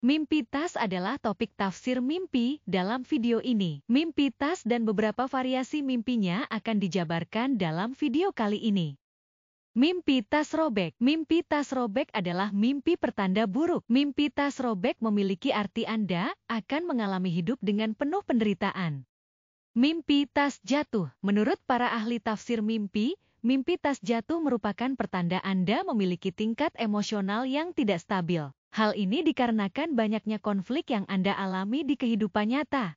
Mimpi tas adalah topik tafsir mimpi dalam video ini. Mimpi tas dan beberapa variasi mimpinya akan dijabarkan dalam video kali ini. Mimpi tas robek Mimpi tas robek adalah mimpi pertanda buruk. Mimpi tas robek memiliki arti Anda akan mengalami hidup dengan penuh penderitaan. Mimpi tas jatuh Menurut para ahli tafsir mimpi, mimpi tas jatuh merupakan pertanda Anda memiliki tingkat emosional yang tidak stabil. Hal ini dikarenakan banyaknya konflik yang Anda alami di kehidupan nyata.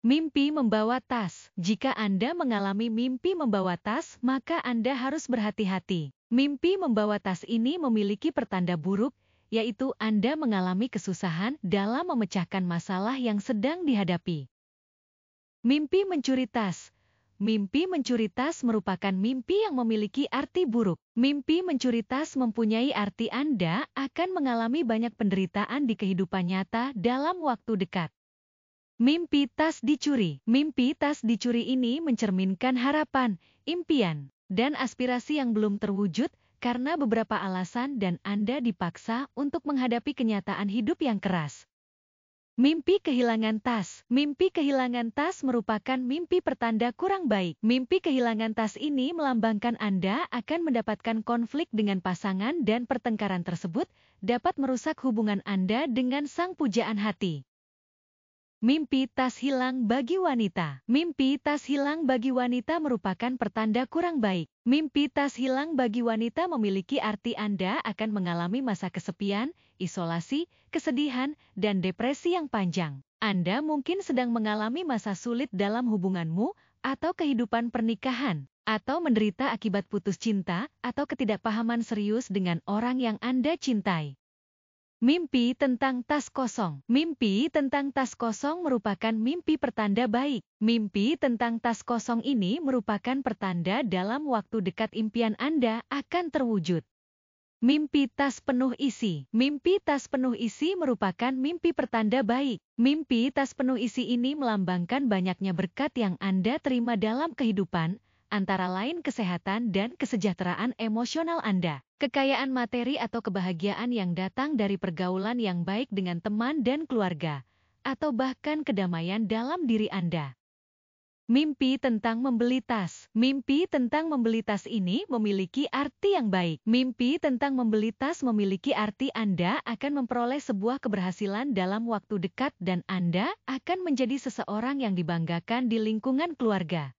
Mimpi membawa tas. Jika Anda mengalami mimpi membawa tas, maka Anda harus berhati-hati. Mimpi membawa tas ini memiliki pertanda buruk, yaitu Anda mengalami kesusahan dalam memecahkan masalah yang sedang dihadapi. Mimpi mencuri tas Mimpi mencuri tas merupakan mimpi yang memiliki arti buruk. Mimpi mencuri tas mempunyai arti Anda akan mengalami banyak penderitaan di kehidupan nyata dalam waktu dekat. Mimpi tas dicuri. Mimpi tas dicuri ini mencerminkan harapan, impian, dan aspirasi yang belum terwujud karena beberapa alasan dan Anda dipaksa untuk menghadapi kenyataan hidup yang keras. Mimpi kehilangan tas. Mimpi kehilangan tas merupakan mimpi pertanda kurang baik. Mimpi kehilangan tas ini melambangkan Anda akan mendapatkan konflik dengan pasangan dan pertengkaran tersebut dapat merusak hubungan Anda dengan sang pujaan hati. Mimpi tas hilang bagi wanita. Mimpi tas hilang bagi wanita merupakan pertanda kurang baik. Mimpi tas hilang bagi wanita memiliki arti Anda akan mengalami masa kesepian, isolasi, kesedihan, dan depresi yang panjang. Anda mungkin sedang mengalami masa sulit dalam hubunganmu atau kehidupan pernikahan, atau menderita akibat putus cinta atau ketidakpahaman serius dengan orang yang Anda cintai. Mimpi tentang tas kosong. Mimpi tentang tas kosong merupakan mimpi pertanda baik. Mimpi tentang tas kosong ini merupakan pertanda dalam waktu dekat impian Anda akan terwujud. Mimpi tas penuh isi. Mimpi tas penuh isi merupakan mimpi pertanda baik. Mimpi tas penuh isi ini melambangkan banyaknya berkat yang Anda terima dalam kehidupan, antara lain kesehatan dan kesejahteraan emosional Anda, kekayaan materi atau kebahagiaan yang datang dari pergaulan yang baik dengan teman dan keluarga, atau bahkan kedamaian dalam diri Anda. Mimpi tentang membeli tas. Mimpi tentang membeli tas ini memiliki arti yang baik. Mimpi tentang membeli tas memiliki arti Anda akan memperoleh sebuah keberhasilan dalam waktu dekat dan Anda akan menjadi seseorang yang dibanggakan di lingkungan keluarga.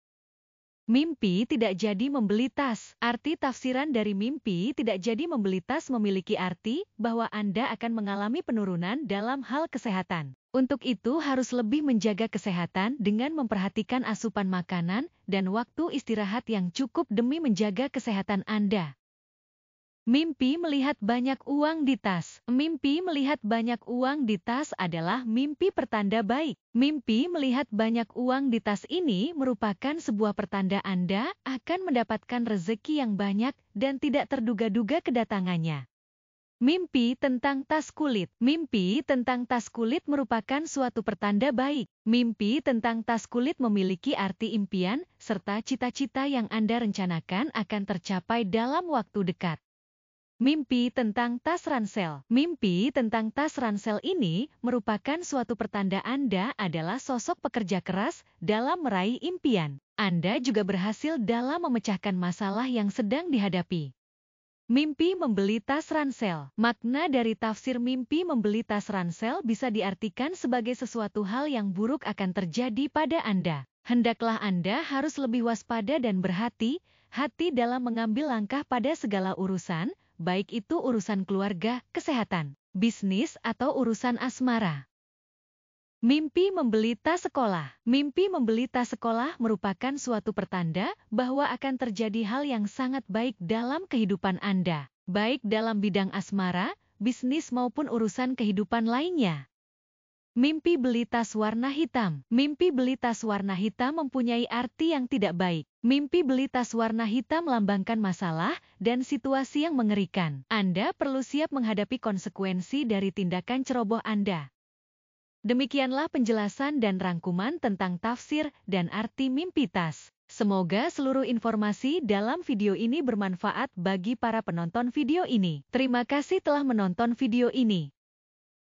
Mimpi tidak jadi membeli tas. Arti tafsiran dari mimpi tidak jadi membeli tas memiliki arti bahwa Anda akan mengalami penurunan dalam hal kesehatan. Untuk itu harus lebih menjaga kesehatan dengan memperhatikan asupan makanan dan waktu istirahat yang cukup demi menjaga kesehatan Anda. Mimpi melihat banyak uang di tas. Mimpi melihat banyak uang di tas adalah mimpi pertanda baik. Mimpi melihat banyak uang di tas ini merupakan sebuah pertanda Anda akan mendapatkan rezeki yang banyak dan tidak terduga-duga kedatangannya. Mimpi tentang tas kulit. Mimpi tentang tas kulit merupakan suatu pertanda baik. Mimpi tentang tas kulit memiliki arti impian serta cita-cita yang Anda rencanakan akan tercapai dalam waktu dekat. Mimpi tentang tas ransel. Mimpi tentang tas ransel ini merupakan suatu pertanda Anda adalah sosok pekerja keras dalam meraih impian. Anda juga berhasil dalam memecahkan masalah yang sedang dihadapi. Mimpi membeli tas ransel. Makna dari tafsir mimpi membeli tas ransel bisa diartikan sebagai sesuatu hal yang buruk akan terjadi pada Anda. Hendaklah Anda harus lebih waspada dan berhati-hati dalam mengambil langkah pada segala urusan, baik itu urusan keluarga, kesehatan, bisnis atau urusan asmara. Mimpi membeli tas sekolah Mimpi membeli tas sekolah merupakan suatu pertanda bahwa akan terjadi hal yang sangat baik dalam kehidupan Anda, baik dalam bidang asmara, bisnis maupun urusan kehidupan lainnya. Mimpi beli tas warna hitam. Mimpi beli tas warna hitam mempunyai arti yang tidak baik. Mimpi beli tas warna hitam melambangkan masalah dan situasi yang mengerikan. Anda perlu siap menghadapi konsekuensi dari tindakan ceroboh Anda. Demikianlah penjelasan dan rangkuman tentang tafsir dan arti mimpi tas. Semoga seluruh informasi dalam video ini bermanfaat bagi para penonton video ini. Terima kasih telah menonton video ini.